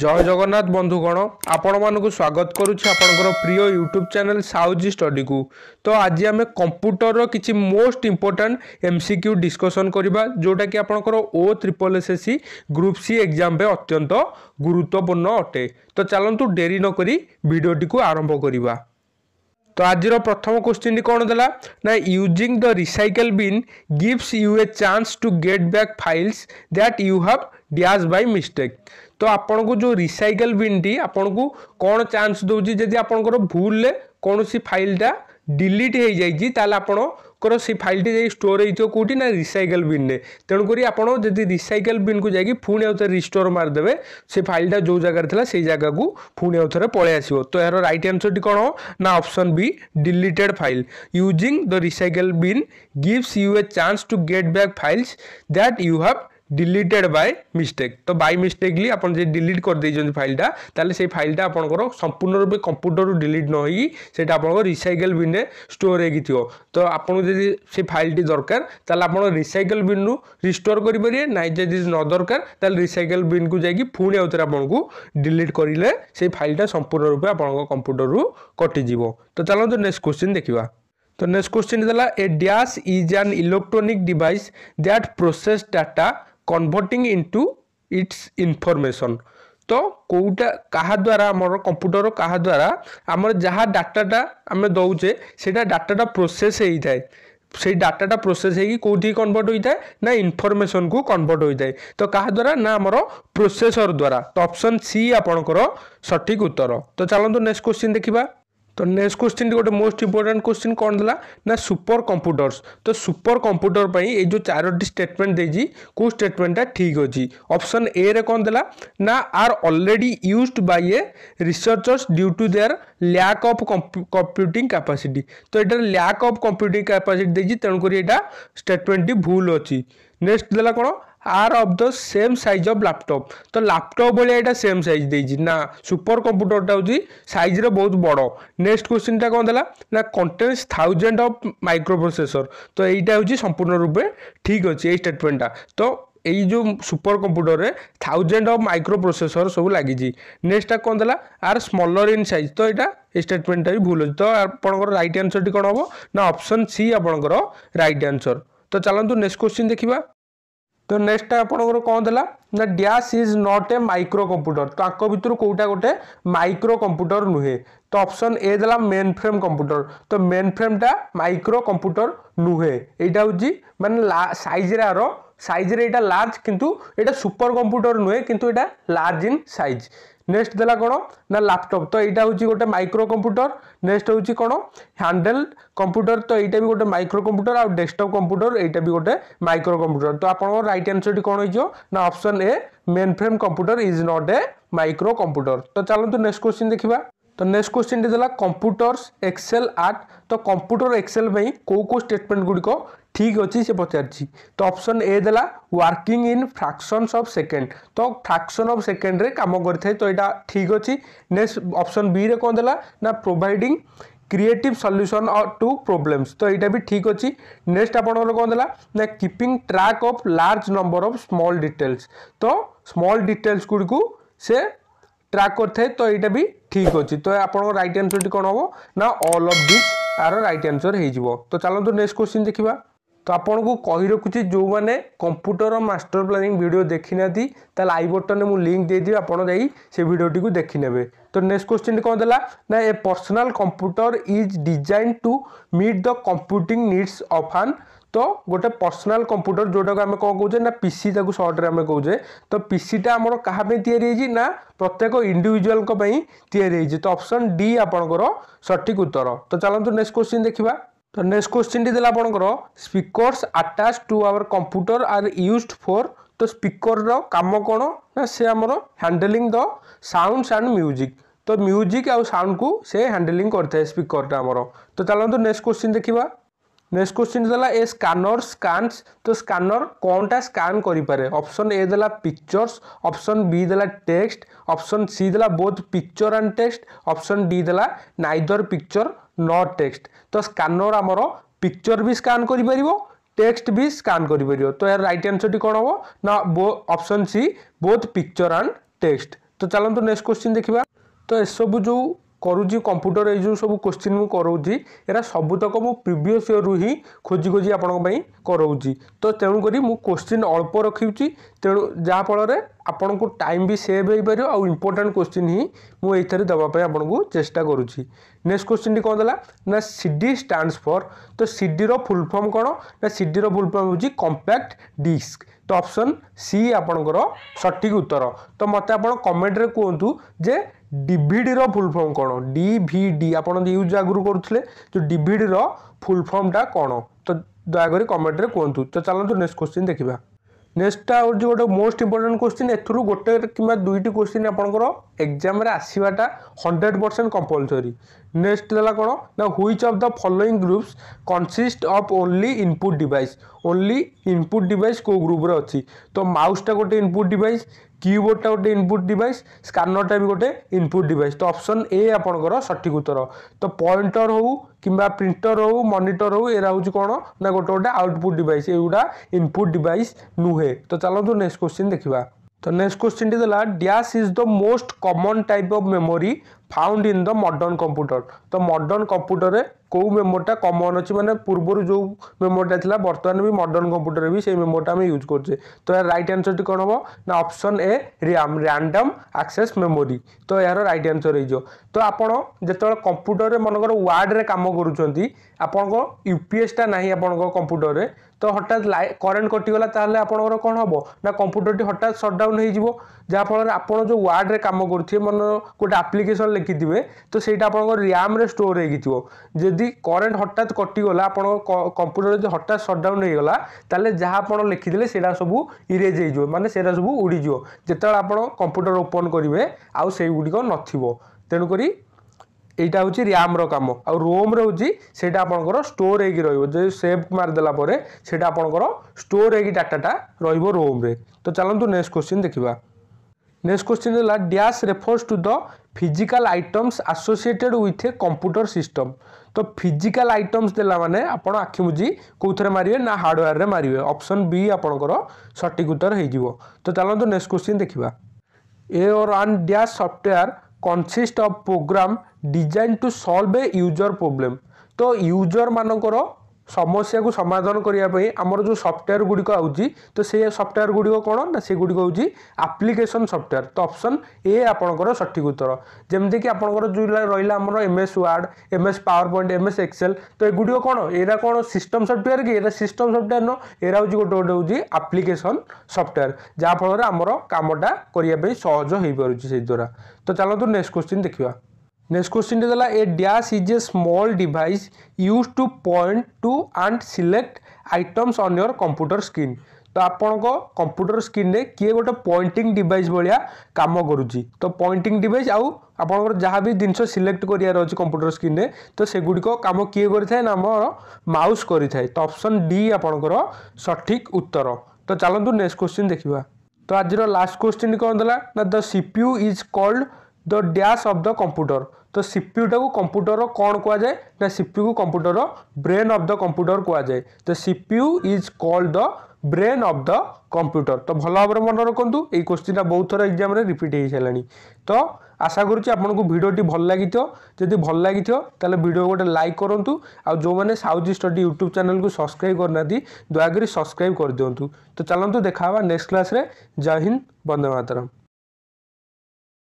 জয় জগন্নাথ বন্ধুগণ ଆପଣମାନଙ୍କୁ ସ୍ୱାଗତ କରୁଛି ଆପଣଙ୍କର ପ୍ରିୟ ୟୁଟ୍ୟୁବ୍ ଚ୍ୟାନେଲ୍ ସାଉଜି ଷ୍ଟଡିକୁ ତ ଆଜି ଆମେ କମ୍ପ୍ୟୁଟରର କିଛି most important M C Q discussion କରିବା ଯେଉଁଟାକି ଆପଣଙ୍କର ଓ triple S S C group C exam ପାଇଁ ଅତ୍ୟନ୍ତ ଗୁରୁତ୍ୱପୂର୍ଣ୍ଣ ଅଟେ ତ ଚାଲନ୍ତୁ ଡେରି ନକରି ଭିଡ଼ିଓଟିକୁ ଆରମ୍ଭ କରିବା ତ ଆଜିର ପ୍ରଥମ କ୍ୱେଶ୍ଚିନ୍ଟି କ'ଣ ଦେଲା ନା using the recycle bin gives you a chance to get back files that you have डिज बै मिस्टेक तो आपन को जो रिसाइकल विंडी आपन को कौन चान्स दूसरी आपंकर भूल कौन सी फाइलटा डिलीट हो जाए आपणकर फाइलटे स्टोर हो कौटी ना रिसाइकल विन्रे तेणुक आपत रिसाइकल बीन को जाकि पुणी आउ थे रिस्टोर मारिदे से फाइलटा जो जगार था से जगह को पुणी आउ थे पलि आसो तो यार रईट आनसर टी कौन ना option B deleted file using the recycle bin gives you a chance to get back files that you have deleted by mistake তো বাই মিষ্টেকলি আপন যে ডিলিট করেদেইছেন ফাইলটা তাহলে সেই ফাইলটা আপনার সম্পূর্ণ রূপে কম্পুটরু ডিলিট নহই সেটা আপনার রিসাইকেল বিনে স্টোর হয়ে থাকবে তো আপনার যদি সেই ফাইলটি দরকার তাহলে আপনার রিসাইকেল বিন্রু রিস্টোর করে পারে না যদি ন দরকার তাহলে রিসাইকেল বিনকু যাই পুঁ আউথরে আপনার ডিলিট করলে সেই ফাইলটা সম্পূর্ণ রূপে আপনার কম্পুটরু কটিযোগ তো চলতো নেক্সট কোশ্চিন দেখা তো নেক্সট কোশ্চিন দেলা a dash is an electronic device that process data converting into its information ତ କେଉଁଟା କାହା ଦ୍ୱାରା ଆମର କମ୍ପ୍ୟୁଟର କାହା ଦ୍ୱାରା ଆମର ଯାହା ଡାଟାଟା ଆମେ ଦେଉଛେ ସେଇଟା ଡାଟାଟା ପ୍ରୋସେସ୍ ହେଇଥାଏ ସେଇ ଡାଟାଟା ପ୍ରୋସେସ୍ ହେଇକି କେଉଁଠିକି କନଭର୍ଟ ହୋଇଥାଏ ନା ଇନଫର୍ମେସନ୍କୁ କନଭର୍ଟ ହୋଇଥାଏ ତ କାହା ଦ୍ୱାରା ନା ଆମର ପ୍ରୋସେସର୍ ଦ୍ୱାରା ତ ଅପସନ୍ ସି ଆପଣଙ୍କର ସଠିକ୍ ଉତ୍ତର ତ ଚାଲନ୍ତୁ ନେକ୍ସଟ କ୍ୱେଶ୍ଚିନ୍ ଦେଖିବା तो नेक्स्ट क्वेश्चन गोटे मोस्ट इंपोर्टाट क्वेश्चन कौन था ना सुपर कंप्यूटर्स तो सुपर कंप्यूटर पर ये जो चारोटी स्टेटमेंट दे कौ स्टेटमेंटा ठीक अच्छी ऑप्शन ए रे कौन था ना are already used by a researchers due to their lack of computing capacity तो ये लैक अफ कंप्यूटिंग कैपासीटी तेणुकर यहाँ स्टेटमेंट भूल अच्छी নেক্সট ଦେଲା କ'ଣ are of the same size of laptop ତ ଲାପଟପ୍ ଭଳିଆ ଏଇଟା ସେମ୍ ସାଇଜ୍ ଦେଇଛି ନା ସୁପର କମ୍ପ୍ୟୁଟରଟା ହେଉଛି ସାଇଜ୍ରେ ବହୁତ ବଡ଼ ନେକ୍ସଟ କ୍ୱେଶ୍ଚିନ୍ଟା କ'ଣ ଦେଲା ନା contains thousand of micro processor ତ ଏଇଟା ହେଉଛି ସମ୍ପୂର୍ଣ୍ଣ ରୂପେ ଠିକ୍ ଅଛି ଏଇ ଷ୍ଟେଟମେଣ୍ଟଟା ତ এই যে সুপর কম্পুটরের থাউজেন্ড অফ মাইক্রো প্রসেসর সব লাগিছি নেক্সটটা কোণ দেলা আর স্মলর ইন সাইজ তো এটা স্টেটমেন্টটা বি ভুল হচ্ছে তো আপনার রাইট আনসরটি কোণ হব না অপশন সি আপনার রাইট আনসর ତ ଚାଲନ୍ତୁ ନେକ୍ସଟ କ୍ୱେଶ୍ଚିନ୍ ଦେଖିବା ତ ନେକ୍ସଟଟା ଆପଣଙ୍କର କ'ଣ ଦେଲା ନା dash is not a micro computer ତ ଆଙ୍କ ଭିତରୁ କେଉଁଟା ଗୋଟେ ମାଇକ୍ରୋ କମ୍ପ୍ୟୁଟର ନୁହେଁ ତ ଅପସନ୍ ଏ ଦେଲା ମେନ୍ ଫ୍ରେମ୍ କମ୍ପ୍ୟୁଟର ତ ମେନ୍ ଫ୍ରେମ୍ଟା ମାଇକ୍ରୋ କମ୍ପ୍ୟୁଟର ନୁହେଁ ଏଇଟା ହେଉଛି ମାନେ ସାଇଜ୍ରେ ଆର ସାଇଜ୍ରେ ଏଇଟା ଲାର୍ଜ କିନ୍ତୁ ଏଇଟା ସୁପର କମ୍ପ୍ୟୁଟର ନୁହେଁ କିନ୍ତୁ ଏଇଟା ଲାର୍ଜ ଇନ୍ ସାଇଜ୍ ନେକ୍ସଟ ଦେଲା କ'ଣ ନା ଲାପଟପ୍ ତ ଏଇଟା ହେଉଛି ଗୋଟେ ମାଇକ୍ରୋ କମ୍ପ୍ୟୁଟର ନେକ୍ସଟ ହେଉଛି କ'ଣ ହ୍ୟାଣ୍ଡେଲ କମ୍ପ୍ୟୁଟର ତ ଏଇଟା ବି ଗୋଟେ ମାଇକ୍ରୋ କମ୍ପ୍ୟୁଟର ଆଉ ଡେସ୍କଟପ୍ କମ୍ପ୍ୟୁଟର ଏଇଟା ବି ଗୋଟେ ମାଇକ୍ରୋ କମ୍ପ୍ୟୁଟର ତ ଆପଣଙ୍କର ରାଇଟ୍ ଆନ୍ସରଟି କ'ଣ ହେଇଯିବ ନା option A main frame computer is not a micro computer ତ ଚାଲନ୍ତୁ ନେକ୍ସଟ କ୍ୱେଶ୍ଚିନ୍ ଦେଖିବା ତ ନେକ୍ସଟ କ୍ୱେଶ୍ଚିନ୍ଟି ଦେଲା କମ୍ପ୍ୟୁଟର୍ସ ଏକ୍ସେଲ୍ ଆର୍ଟ ତ କମ୍ପ୍ୟୁଟର ଏକ୍ସେଲ୍ ପାଇଁ କେଉଁ କେଉଁ ଷ୍ଟେଟମେଣ୍ଟ ଗୁଡ଼ିକ ଠିକ୍ ଅଛି ସେ ପଚାରିଛି ତ ଅପସନ୍ ଏ ଦେଲା working in fractions of second ତ ଫ୍ରାକ୍ସନ୍ ଅଫ୍ ସେକେଣ୍ଡରେ କାମ କରିଥାଏ ତ ଏଇଟା ଠିକ୍ ଅଛି ନେକ୍ସଟ ଅପସନ୍ ବିରେ କ'ଣ ଦେଲା ନା providing creative solution to problems ତ ଏଇଟା ବି ଠିକ୍ ଅଛି ନେକ୍ସଟ ଆପଣଙ୍କର କ'ଣ ଦେଲା ନା keeping track of large number of small details ତ ସ୍ମଲ୍ ଡିଟେଲ୍ସ ଗୁଡ଼ିକୁ ସେ ଟ୍ରାକ୍ କରିଥାଏ ତ ଏଇଟା ବି ଠିକ୍ ଅଛି ତ ଆପଣଙ୍କ ରାଇଟ୍ ଆନ୍ସର୍ଟି କ'ଣ ହେବ ନା all of this are right answer ହେଇଯିବ ତ ଚାଲନ୍ତୁ ନେକ୍ସଟ କ୍ୱେଶ୍ଚିନ୍ ଦେଖିବା ତ ଆପଣଙ୍କୁ କହି ରଖୁଛି ଯେଉଁମାନେ କମ୍ପ୍ୟୁଟର ମାଷ୍ଟର ପ୍ଲାନିଂ ଭିଡ଼ିଓ ଦେଖିନାହାନ୍ତି ତାହେଲେ ଆଇ ବଟନ୍ରେ ମୁଁ ଲିଙ୍କ୍ ଦେଇଦେବି ଆପଣ ଯାଇ ସେ ଭିଡ଼ିଓଟିକୁ ଦେଖିନେବେ ତ ନେକ୍ସଟ କ୍ୱେଶ୍ଚିନ୍ କ'ଣ ଦେଲା ନା a personal computer is design to meet the computing needs of an ତ ଗୋଟେ ପର୍ସନାଲ କମ୍ପ୍ୟୁଟର ଯେଉଁଟାକୁ ଆମେ କ'ଣ କହୁଛେ ନା ପିସି ତାକୁ ସର୍ଟରେ ଆମେ କହୁଛେ ତ ପିସିଟା ଆମର କାହା ପାଇଁ ତିଆରି ହେଇଛି ନା ପ୍ରତ୍ୟେକ ଇଣ୍ଡିଭିଜୁଆଲଙ୍କ ପାଇଁ ତିଆରି ହେଇଛି ତ ଅପସନ୍ ଡି ଆପଣଙ୍କର ସଠିକ୍ ଉତ୍ତର ତ ଚାଲନ୍ତୁ ନେକ୍ସଟ କ୍ୱେଶ୍ଚିନ୍ ଦେଖିବା ତ ନେକ୍ସଟ କ୍ୱେଶ୍ଚିନ୍ଟି ଦେଲା ଆପଣଙ୍କର speakers attach to our computer are used for ତ ସ୍ପିକରର କାମ କ'ଣ ନା ସେ ଆମର handling the sounds and music ତ ମ୍ୟୁଜିକ୍ ଆଉ ସାଉଣ୍ଡକୁ ସେ ହ୍ୟାଣ୍ଡେଲିଂ କରିଥାଏ ସ୍ପିକରଟା ଆମର ତ ଚାଲନ୍ତୁ ନେକ୍ସଟ କ୍ୱେଶ୍ଚିନ୍ ଦେଖିବା ନେକ୍ସଟ କ୍ୱେଶ୍ଚିନ୍ ଦେଲା ଏ ସ୍କାନର ସ୍କାନ୍ସ ତ ସ୍କାନର କ'ଣଟା ସ୍କାନ୍ କରିପାରେ ଅପସନ୍ ଏ ଦେଲା ପିକ୍ଚର୍ସ ଅପସନ୍ ବି ଦେଲା ଟେକ୍ସଟ ଅପସନ୍ ସି ଦେଲା both picture and text option D ଦେଲା ନାଇଦର ପିକ୍ଚର ନଟ୍ ଟେକ୍ସଟ ତ ସ୍କାନର ଆମର ପିକ୍ଚର ବି ସ୍କାନ୍ କରିପାରିବ ଟେକ୍ସଟ ବି ସ୍କାନ୍ କରିପାରିବ ତ ଏହାର ରାଇଟ୍ ଆନ୍ସରଟି କ'ଣ ହେବ ନା option C both picture and text ତ ଚାଲନ୍ତୁ ନେକ୍ସଟ କ୍ୱେଶ୍ଚିନ୍ ଦେଖିବା ତ ଏସବୁ ଯେଉଁ କରୁଛି କମ୍ପ୍ୟୁଟର ଏଇ ଯେଉଁ ସବୁ କୋଶ୍ଚିନ୍ ମୁଁ କରାଉଛି ଏରା ସବୁତକ ମୁଁ ପ୍ରିଭିୟସ୍ ଇୟର୍ରୁ ହିଁ ଖୋଜି ଖୋଜି ଆପଣଙ୍କ ପାଇଁ କରାଉଛି ତ ତେଣୁକରି ମୁଁ କୋଶ୍ଚିନ୍ ଅଳ୍ପ ରଖିଛି ତେଣୁ ଯାହାଫଳରେ ଆପଣଙ୍କୁ ଟାଇମ୍ ବି ସେଭ୍ ହେଇପାରିବ ଆଉ ଇମ୍ପୋର୍ଟାଣ୍ଟ କୋଶ୍ଚିନ୍ ହିଁ ମୁଁ ଏଇଥିରେ ଦେବା ପାଇଁ ଆପଣଙ୍କୁ ଚେଷ୍ଟା କରୁଛି ନେକ୍ସଟ କୋଶ୍ଚିନ୍ଟି କ'ଣ ଦେଲା ନା ସି ଡି ଷ୍ଟାଣ୍ଡସ୍ ଫର୍ ତ ସିଡ଼ିର ଫୁଲ୍ ଫର୍ମ କ'ଣ ନା ସିଡ଼ିର ଫୁଲ୍ ଫର୍ମ ହେଉଛି କମ୍ପାକ୍ଟ ଡିସ୍କ ତ ଅପସନ୍ ସି ଆପଣଙ୍କର ସଠିକ୍ ଉତ୍ତର ତ ମୋତେ ଆପଣ କମେଣ୍ଟରେ କୁହନ୍ତୁ ଯେ ডিভিডির ফুল ফর্ম কোণ ডিভিডি আপনার ইউজ আগুন করুলে যে ডিভিডির ফুল ফর্মটা কোণ তো দয়াকরি কমেন্টরে কুহতু তো চালু নেক্সট কোশ্চিন দেখা নেক্সটটা হচ্ছে গোটে মোস্ট ইম্পর্টাট কোশ্চিন এর গোটে কিংবা দুইটি কোশ্চিন আপনার এক্সামে আসবাটা হন্ড্রেড পরসেন্ট কম্পলসরি নেক্সট হল কোণ না which of the following groups consist of only input device only input device কেউ গ্রুপরে অছি তো মাউসটা গোটে ইনপুট ডিভাইস কিবোর্ডটা গোটে ইনপুট ডিভাইস স্কানরটা বি গোটে ইনপুট ডিভাইস তো অপশন এ আপনার সঠিক উত্তর তো পয়েন্টর হো কিংবা প্রিন্টর হো মনিটর হো এরা হচ্ছে কোণ না গোটে গোটে আউটপুট ডিভাইস এগুলা ইনপুট ডিভাইস নুহে তো চলতু নেক্সট কোশ্চিন দেখা তো নেক্সট কোশ্চিনটি দেলা dash is the most common type of memory found in the modern computer তো মডর্ন কম্পুটরে কেউ মেমোরিটা কমন অছি মানে পূর্বর যে মেমোরিটা লা বর্তমানে বি মডর্ন কম্পুটরে বি সেই মেমোরিটা আমি ইউজ করছে তো এর রাইট আনসরটি কোণ হব না option A RAM random access memory তো এর রাইট আনসর হয়ে তো আপনার যেতবে কম্পুটরে মনকর ওয়ার্ডরে কাম করছেন আপনার ইউপিএসটা না আপনার কম্পুটরে তো হঠাৎ লাই করেন্ট কটিগলা তাহলে আপনার কম হব না কম্পুটরটি হঠাৎ সটডাউন হয়ে যাব যাফলের আপনার যে ওয়ার্ডরে কাম করুথে মনে গোটে আপ্লিকেসন ଦେଖିଥିବେ ତ ସେଇଟା ଆପଣଙ୍କ ର୍ୟାମ୍ରେ ଷ୍ଟୋର୍ ହେଇକି ଥିବ ଯଦି କରେଣ୍ଟ ହଠାତ୍ କଟିଗଲା ଆପଣଙ୍କ କମ୍ପ୍ୟୁଟର ଯଦି ହଠାତ୍ ସଟ୍ଡାଉନ୍ ହେଇଗଲା ତାହେଲେ ଯାହା ଆପଣ ଲେଖିଥିଲେ ସେଇଟା ସବୁ ଇରେଜ୍ ହେଇଯିବ ମାନେ ସେଇଟା ସବୁ ଉଡ଼ିଯିବ ଯେତେବେଳେ ଆପଣ କମ୍ପ୍ୟୁଟର ଓପନ୍ କରିବେ ଆଉ ସେଇଗୁଡ଼ିକ ନଥିବ ତେଣୁକରି এইটা হচ্ছে র্যাম্র কাম আর রোম্রে হচ্ছে সেটা আপনার স্টোর হয়ে রহব যে সেভ মারিদেলা পরে সেটা আপনার স্টোর হয়ে ডাটাটা রহব রোম্রে তো চালু নেক্সট কোশ্চিন দেখা Next question is dash refers to the physical items associated with a computer system. तो फिजिकाल आइटम्स देला माने आपण आखि मुझी कोथरे मारिवे ना हार्डवेयर रे मारिवे ऑप्शन बी आपणकर सटीक उत्तर हे जीवो तो चलंतु नेक्स्ट क्वेश्चन देखिबा a or an dash software consist of program design to solve a user problem तो यूजर मानकर ସମସ୍ୟାକୁ ସମାଧାନ କରିବା ପାଇଁ ଆମର ଯେଉଁ ସଫ୍ଟୱେୟାର ଗୁଡ଼ିକ ଆଉଛି ତ ସେ ସଫ୍ଟୱେୟାର ଗୁଡ଼ିକ କ'ଣ ନା ସେଗୁଡ଼ିକ ହେଉଛି ଆପ୍ଲିକେସନ୍ ସଫ୍ଟୱେୟାର ତ ଅପସନ୍ ଏ ଆପଣଙ୍କର ସଠିକ ଉତ୍ତର ଯେମିତିକି ଆପଣଙ୍କର ଯେଉଁ ରହିଲା ଆମର M S word M S power point M S excel ତ ଏଗୁଡ଼ିକ କ'ଣ ଏଇଟା କ'ଣ ସିଷ୍ଟମ୍ ସଫ୍ଟୱେୟାର କି ଏଇଟା ସିଷ୍ଟମ୍ ସଫ୍ଟୱେୟାର ନୁହଁ ଏରା ହେଉଛି ଗୋଟେ ଗୋଟେ ହେଉଛି ଆପ୍ଲିକେସନ୍ ସଫ୍ଟୱେୟାର ଯାହାଫଳରେ ଆମର କାମଟା କରିବା ପାଇଁ ସହଜ ହେଇପାରୁଛି ସେଇ ଦ୍ୱାରା ତ ଚାଲନ୍ତୁ ନେକ୍ସଟ କ୍ୱେଶ୍ଚିନ୍ ଦେଖିବା Next question is a dash is a small device used to point to and select items on your computer screen. তো আপনার কম্পুটর স্ক্রিনে কি গোটে পয়েন্টিং ডিভাইস ভাইয়া কাম করুচি তো পয়েন্টিং ডিভাইস আউ আপনার যা বি জিনিস সিলেক্ট করিয়ার অনেক কম্পুটর স্ক্রিনে তো সেগুড়ি কাম কি করে থাকে না আমার মাউস করে থাকে তো অপশন ডি আপনার সঠিক উত্তর তো চালু নেক্সট কোশ্চিন দেখা তো আজর লাস্ট কোশ্চিন কম দেলা না the CPU is called the dash of the computer ତ ସିପିୟୁଟାକୁ କମ୍ପ୍ୟୁଟରର କ'ଣ କୁହାଯାଏ ନା ସିପିୟୁକୁ କମ୍ପ୍ୟୁଟରର ବ୍ରେନ୍ ଅଫ୍ ଦ କମ୍ପ୍ୟୁଟର କୁହାଯାଏ ତ CPU is called the brain of the computer ତ ଭଲ ଭାବରେ ମନେ ରଖନ୍ତୁ ଏଇ କୋଶ୍ଚିନ୍ଟା ବହୁତ ଥର ଏକ୍ଜାମ୍ରେ ରିପିଟ୍ ହେଇସାରିଲାଣି ତ ଆଶା କରୁଛି ଆପଣଙ୍କୁ ଭିଡ଼ିଓଟି ଭଲ ଲାଗିଥିବ ଯଦି ଭଲ ଲାଗିଥିବ ତାହେଲେ ଭିଡ଼ିଓ ଗୋଟେ ଲାଇକ୍ କରନ୍ତୁ ଆଉ ଯେଉଁମାନେ ସାଉଥ୍ ଷ୍ଟଡି ୟୁଟ୍ୟୁବ୍ ଚ୍ୟାନେଲ୍କୁ ସବସ୍କ୍ରାଇବ୍ କରିନାହାନ୍ତି ଦୟାକରି ସବସ୍କ୍ରାଇବ୍ କରିଦିଅନ୍ତୁ ତ ଚାଲନ୍ତୁ ଦେଖା ହେବା ନେକ୍ସଟ କ୍ଲାସ୍ରେ ଜୟ ହିନ୍ଦ ବନ୍ଦେ ମାତରମ୍